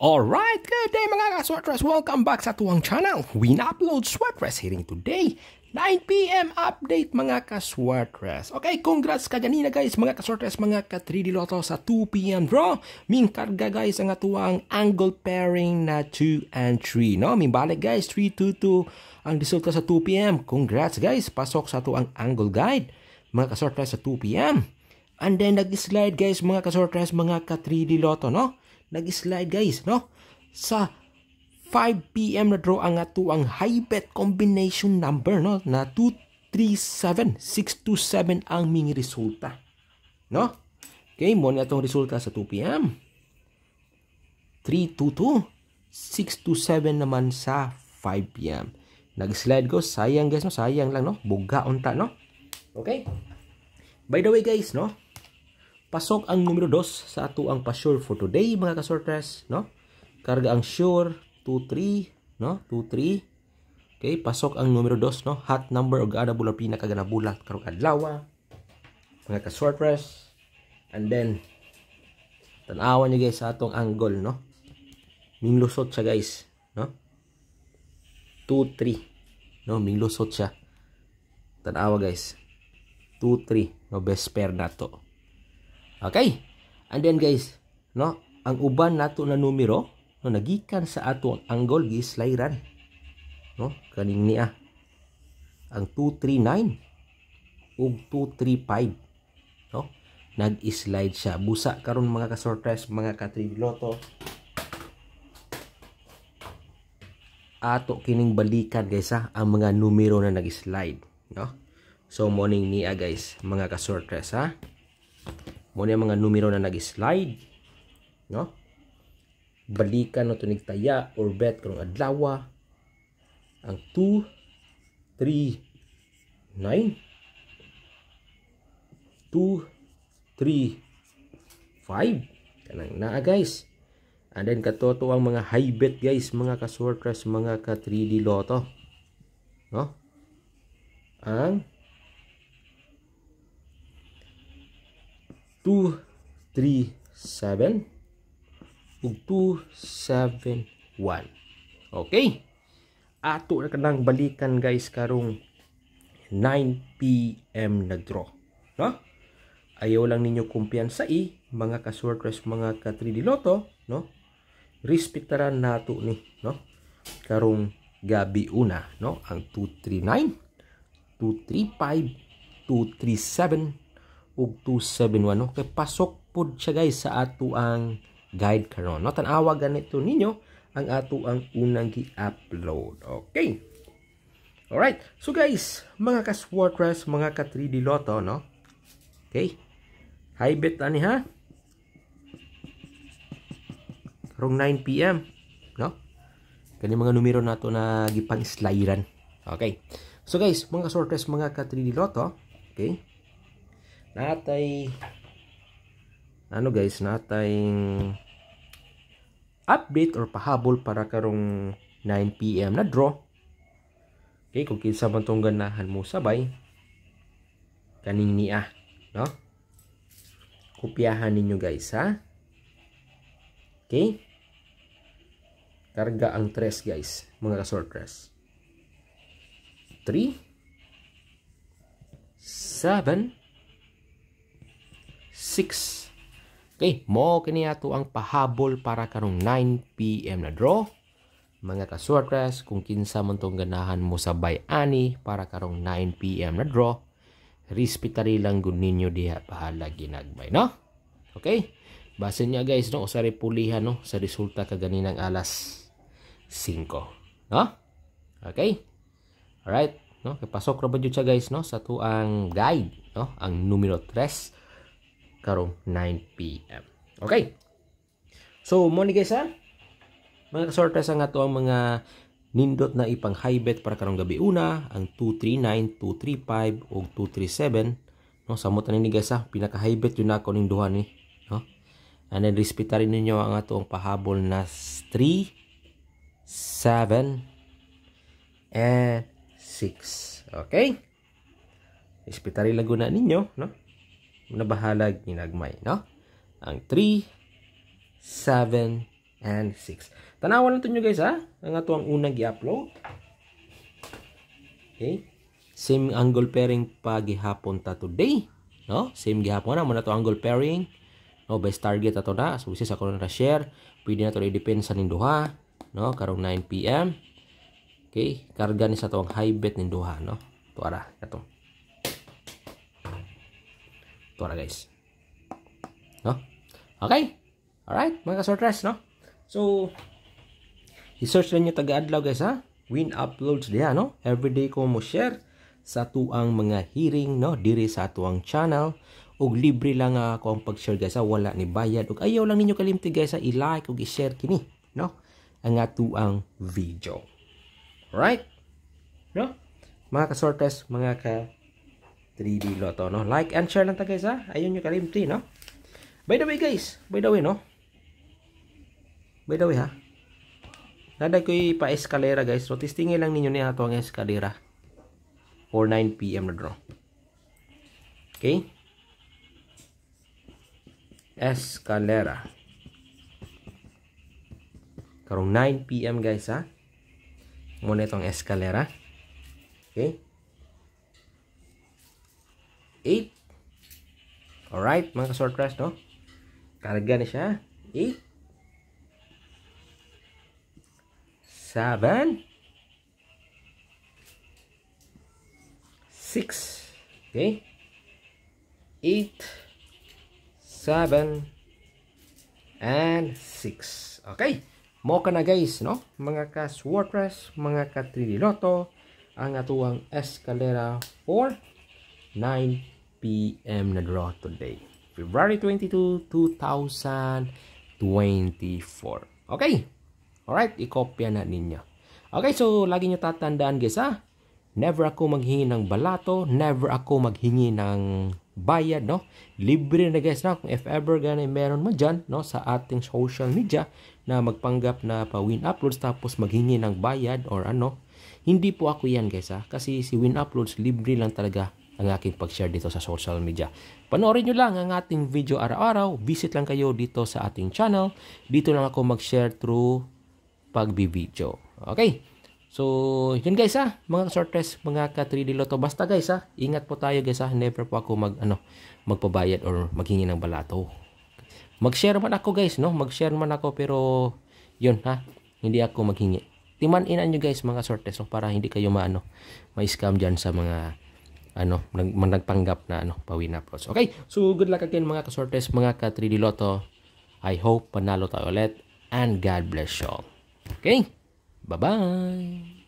Alright, good day mga ka-sweatress! Welcome back sa tuwang channel! We upload sweatress hearing today, 9pm update mga ka-sweatress. Okay, congrats ka ganina guys mga ka-sweatress, mga ka-3D Lotto sa 2pm draw. Ming ga guys ang atuang angle pairing na 2 and 3. No? Ming guys, 3-2-2 ang resulta sa 2pm. Congrats guys, pasok sa tuang angle guide mga ka-sweatress sa 2pm. And then nag-slide guys mga ka-sweatress, mga ka-3D Lotto no? nag-slide guys, no? Sa 5 p.m. na draw ang ato ang high bet combination number no na 237 627 ang ming resulta. No? Okay, mo na itong resulta sa 2 p.m. 322 627 naman sa 5 p.m. Nag-slide ko, sayang guys no, sayang lang no, buga unta no. Okay? By the way guys no, Pasok ang numero 2 sa ato ang pa-sure for today mga kasorters, no? Karga ang sure 23, no? 23. Okay, pasok ang numero 2, no? Hot number og ana pinakagana pinakaganabulat karong adlaw. Ah. Mga kasorters. And then tan tanawan niyo guys sa atong angle, no? Minglusot siya guys, no? 2 3, no? Minglusot siya. Tan-awa guys. 2 3, no best pair na Okay? And then guys, no? Ang uban nato na numero no nagikan sa ato ang angle giislairan. No? Kaning niya. Ang 239 ug 235. No? Nag-slide siya. Busa karon mga ka-sorters, mga ka-triloto. ato kining balikan guys ha ang mga numero na nag-slide no so morning niya guys mga ka-sortres ha Muna yung mga numero na nag-slide. No? Balikan no tunig taya or bet karong adlawa. Ang 2, 3, 9, 2, 3, 5. Kanang na guys. And then katoto ang mga high bet guys, mga ka-sorters, mga ka 3D loto. No? Ang 237 ug 271 okay ato na kanang balikan guys karong 9 pm na draw no ayaw lang ninyo kumpiyansa i eh. mga ka-sortress mga ka 3D loto no respetaran nato ni no karong gabi una no ang 239 235 237 ug 271 no pasok pod siya guys sa ato ang guide karon no tan ganito ninyo ang ato ang unang gi-upload okay Alright, so guys, mga ka-Swartress, mga ka-3D Lotto, no? Okay? High bet ani ha? Karong 9pm, no? Kani mga numero nato na gipang-slideran. Okay. So guys, mga ka-Swartress, mga ka-3D Lotto, okay? natay ano guys natayng update or pahabol para karong 9pm na draw okay kung kinsa man tong ganahan mo sabay kaning niya no kopyahan ninyo guys ha okay karga ang tres guys mga resort tres 3 7 6. Okay, mo kini ato ang pahabol para karong 9 PM na draw. Mga kasorters, kung kinsa man tong ganahan mo sa bayani para karong 9 PM na draw, respetary lang gud ninyo diha bahala ginagbay, no? Okay? Base niya guys, no, Sa pulihan no sa resulta kaganinang alas 5, no? Okay? All right, no? Kapasok pasok ra ba jud guys, no, sa tuang guide, no, ang numero 3 karong 9 p.m. Okay. So, mo guys ha. Mga kasorte sa nga to ang mga nindot na ipang high bet para karong gabi una ang 239, 235 o 237 no samutan ani ni guys ha pinaka high bet yun ako ning duha ni no and then respeta ninyo ang atong pahabol na 3 7 and 6 okay respeta laguna ninyo no nabahalag ni Nagmay, no? Ang 3, 7, and 6. Tanawa lang to nyo guys, ha? Ang ato ang unang gi-upload. Okay? Same angle pairing pa gihapon ta today. No? Same gihapon na. Muna to angle pairing. No? Best target ato na. So, sis ako na share Pwede na to i-depend sa ninduha. No? Karong 9pm. Okay? Karga ni sa to ang high bet ninduha. No? Tuara. ato ito na guys. No? Okay? Alright, mga kasortres, no? So, i lang nyo taga-adlaw guys ha. Win uploads diya, no? Everyday ko mo share sa tuang mga hearing, no? Diri sa tuang channel. Og libre lang uh, ako ang pag-share guys ha. Wala ni bayad. Og ayaw lang ninyo kalimti guys ha. I-like og i-share kini, no? Ang tuang video. Alright? No? Mga kasortes, mga ka 3D Lotto, no? Like and share lang ta guys, ha? Ayun yung kalimti, no? By the way, guys. By the way, no? By the way, ha? Naday ko pa-eskalera, guys. So, testingin lang ninyo niya ito ang eskalera. 49 pm na draw. Okay? Eskalera. Karong 9pm, guys, ha? Muna itong eskalera. Okay? 8. Alright, mga ka-short rush, no? Karga na siya. 8. 7. 6. Okay? 8. 7. And 6. Okay. Moka na guys, no? Mga ka-swordress, mga ka-triniloto, ang atuang escalera 4. 9 p.m. na draw today. February 22, 2024. Okay? Alright, ikopya na ninyo. Okay, so lagi nyo tatandaan guys ha. Never ako maghingi ng balato. Never ako maghingi ng bayad, no? Libre na guys, no? Kung if ever ganay meron mo dyan, no? Sa ating social media na magpanggap na pa-win uploads tapos maghingi ng bayad or ano. Hindi po ako yan guys ha. Kasi si win uploads libre lang talaga ang aking pag-share dito sa social media. Panoorin nyo lang ang ating video araw-araw. Visit lang kayo dito sa ating channel. Dito lang ako mag-share through pagbibideo. Okay? So, yun guys ha, ah. mga sortes, mga ka 3D Lotto. Basta guys ha, ah. ingat po tayo guys ha. Ah. Never po ako mag, ano, magpabayad or maghingi ng balato. Mag-share man ako guys, no? Mag-share man ako pero yun ha, hindi ako maghingi. Timan-inan nyo guys mga sortes no? para hindi kayo maano, ma-scam dyan sa mga ano, nag, nagpanggap na ano, pawi na approach. Okay, so good luck again mga kasortes, mga ka-3D Lotto. I hope panalo tayo ulit and God bless you all. Okay, bye-bye!